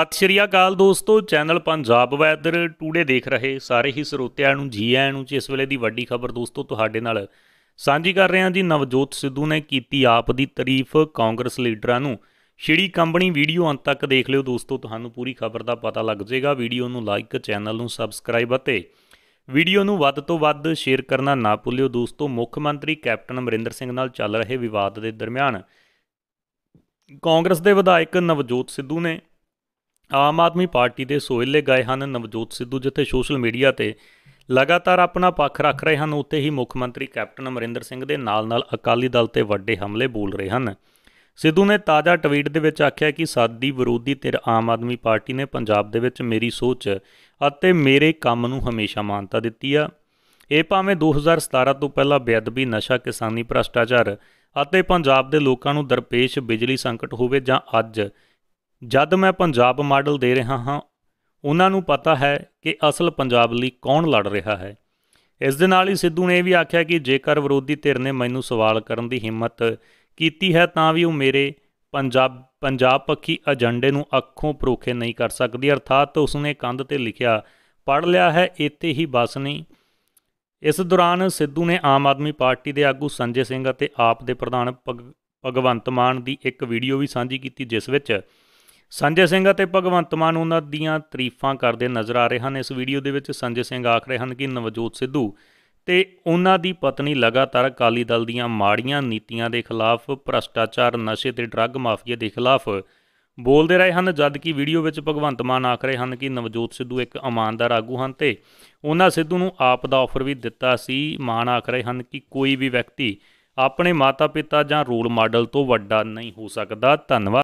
ਸਤਿ ਸ਼੍ਰੀ ਅਕਾਲ ਦੋਸਤੋ channel Punjab weather today ਦੇਖ ਰਹੇ ਸਾਰੇ ਹੀ ਸਰੋਤਿਆਂ ਨੂੰ ਜੀ ਆਇਆਂ ਨੂੰ ਜੀ ਇਸ ਵੇਲੇ ਦੀ ਵੱਡੀ ਖਬਰ ਦੋਸਤੋ ਤੁਹਾਡੇ ਨਾਲ ਸਾਂਝੀ ਕਰ ਰਹੇ ਹਾਂ ਜੀ ਨਵਜੋਤ ਸਿੱਧੂ ਨੇ ਕੀਤੀ ਆਪ ਦੀ ਤਾਰੀਫ ਕਾਂਗਰਸ ਲੀਡਰਾਂ ਨੂੰ ਛਿੜੀ ਕੰਪਨੀ ਵੀਡੀਓ ਅੰਤ ਤੱਕ ਦੇਖ ਲਿਓ ਦੋਸਤੋ ਤੁਹਾਨੂੰ ਪੂਰੀ ਖਬਰ ਦਾ ਪਤਾ ਲੱਗ ਜਾਏਗਾ ਵੀਡੀਓ ਨੂੰ ਲਾਈਕ ਚੈਨਲ ਨੂੰ ਸਬਸਕ੍ਰਾਈਬ ਅਤੇ ਵੀਡੀਓ ਨੂੰ ਵੱਧ ਤੋਂ ਵੱਧ ਸ਼ੇਅਰ ਕਰਨਾ ਨਾ ਭੁੱਲਿਓ ਦੋਸਤੋ ਮੁੱਖ ਮੰਤਰੀ ਕੈਪਟਨ ਅਮਰਿੰਦਰ ਸਿੰਘ ਨਾਲ ਚੱਲ ਰਹੇ ਵਿਵਾਦ ਦੇ ਦਰਮਿਆਨ ਕਾਂਗਰਸ ਦੇ ਵਿਧਾਇਕ ਨਵਜੋਤ ਸਿੱਧੂ ਨੇ ਆਮ ਆਦਮੀ ਪਾਰਟੀ ਦੇ ਸੋਹਿਲੇ ਗਏ ਹਨ ਨਵਜੋਤ ਸਿੱਧੂ ਜਿੱਥੇ ਸੋਸ਼ਲ ਮੀਡੀਆ ਤੇ ਲਗਾਤਾਰ ਆਪਣਾ ਪੱਖ ਰੱਖ ਰਹੇ ਹਨ ਉੱਤੇ ਹੀ ਮੁੱਖ ਮੰਤਰੀ ਕੈਪਟਨ ਅਮਰਿੰਦਰ ਸਿੰਘ ਦੇ ਨਾਲ-ਨਾਲ ਅਕਾਲੀ ਦਲ ਤੇ ਵੱਡੇ ਹਮਲੇ ਬੋਲ ਰਹੇ ਹਨ ਸਿੱਧੂ ਨੇ ਤਾਜ਼ਾ ਟਵੀਟ ਦੇ ਵਿੱਚ ਆਖਿਆ ਕਿ ਸਾਦੀ ਵਿਰੋਧੀ ਧਿਰ ਆਮ ਆਦਮੀ ਪਾਰਟੀ ਨੇ ਪੰਜਾਬ ਦੇ ਵਿੱਚ ਮੇਰੀ ਸੋਚ ਅਤੇ ਮੇਰੇ ਕੰਮ ਨੂੰ ਹਮੇਸ਼ਾ ਮਾਨਤਾ ਦਿੱਤੀ ਆ ਇਹ ਭਾਵੇਂ 2017 ਤੋਂ ਪਹਿਲਾਂ ਬੇਅਦਬੀ ਨਸ਼ਾ ਕਿਸਾਨੀ ਭ੍ਰਸ਼ਟਾਚਾਰ ਅਤੇ ਪੰਜਾਬ ਦੇ ਲੋਕਾਂ ਨੂੰ ਦਰਪੇਸ਼ ਬਿਜਲੀ ਸੰਕਟ ਹੋਵੇ ਜਾਂ ਅੱਜ ਜਦ ਮੈਂ ਪੰਜਾਬ ਮਾਡਲ ਦੇ ਰਿਹਾ ਹਾਂ ਉਹਨਾਂ ਨੂੰ ਪਤਾ ਹੈ ਕਿ ਅਸਲ ਪੰਜਾਬ ਲਈ ਕੌਣ ਲੜ ਰਿਹਾ ਹੈ ਇਸ ਦੇ ਨਾਲ ਹੀ ਸਿੱਧੂ ਨੇ ਇਹ ਵੀ ਆਖਿਆ ਕਿ ਜੇਕਰ ਵਿਰੋਧੀ ਧਿਰ ਨੇ ਮੈਨੂੰ ਸਵਾਲ ਕਰਨ ਦੀ ਹਿੰਮਤ ਕੀਤੀ ਹੈ ਤਾਂ ਵੀ ਉਹ ਮੇਰੇ ਪੰਜਾਬ ਪੰਜਾਬ ਪੱਖੀ ਏਜੰਡੇ ਨੂੰ ਅੱਖੋਂ ਪਰੋਖੇ ਨਹੀਂ ਕਰ ਸਕਦੀ ਅਰਥਾਤ ਉਸਨੇ ਕੰਧ ਤੇ ਲਿਖਿਆ ਪੜ ਲਿਆ ਹੈ ਇੱਥੇ ਹੀ ਬਸ ਨਹੀਂ ਇਸ ਦੌਰਾਨ ਸਿੱਧੂ ਨੇ ਆਮ ਆਦਮੀ ਪਾਰਟੀ ਦੇ ਆਗੂ ਸੰਜੇ ਸਿੰਘ ਅਤੇ ਆਪ ਦੇ ਪ੍ਰਧਾਨ ਭਗਵੰਤ ਮਾਨ ਦੀ ਇੱਕ ਵੀਡੀਓ ਵੀ ਸਾਂਝੀ ਕੀਤੀ ਜਿਸ ਵਿੱਚ ਸੰਜੇ ਸਿੰਘ ਅਤੇ ਭਗਵੰਤ ਮਾਨ ਉਹਨਾਂ ਦੀਆਂ ਤਾਰੀਫਾਂ ਕਰਦੇ ਨਜ਼ਰ ਆ ਰਹੇ ਹਨ ਇਸ ਵੀਡੀਓ ਦੇ ਵਿੱਚ ਸੰਜੇ ਸਿੰਘ ਆਖ ਰਹੇ ਹਨ ਕਿ ਨਵਜੋਤ ਸਿੱਧੂ ਤੇ ਉਹਨਾਂ ਦੀ ਪਤਨੀ ਲਗਾਤਾਰ ਅਕਾਲੀ ਦਲ ਦੀਆਂ ਮਾੜੀਆਂ ਨੀਤੀਆਂ ਦੇ ਖਿਲਾਫ ਭ੍ਰਸ਼ਟਾਚਾਰ ਨਸ਼ੇ ਤੇ ਡਰੱਗ ਮਾਫੀਆ ਦੇ ਖਿਲਾਫ ਬੋਲਦੇ ਰਹੇ ਹਨ ਜਦ ਕਿ ਵੀਡੀਓ ਵਿੱਚ ਭਗਵੰਤ ਮਾਨ ਆਖ ਰਹੇ ਹਨ ਕਿ ਨਵਜੋਤ ਸਿੱਧੂ ਇੱਕ ਇਮਾਨਦਾਰ ਆਗੂ ਹਨ ਤੇ ਉਹਨਾਂ ਸਿੱਧੂ ਨੂੰ ਆਪ ਦਾ ਆਫਰ ਵੀ ਦਿੱਤਾ ਸੀ ਮਾਨ ਆਖ ਰਹੇ ਹਨ ਕਿ ਕੋਈ ਵੀ ਵਿਅਕਤੀ ਆਪਣੇ ਮਾਤਾ-ਪਿਤਾ ਜਾਂ ਰੋਲ ਮਾਡਲ ਤੋਂ ਵੱਡਾ ਨਹੀਂ ਹੋ ਸਕਦਾ ਧੰਨਵਾਦ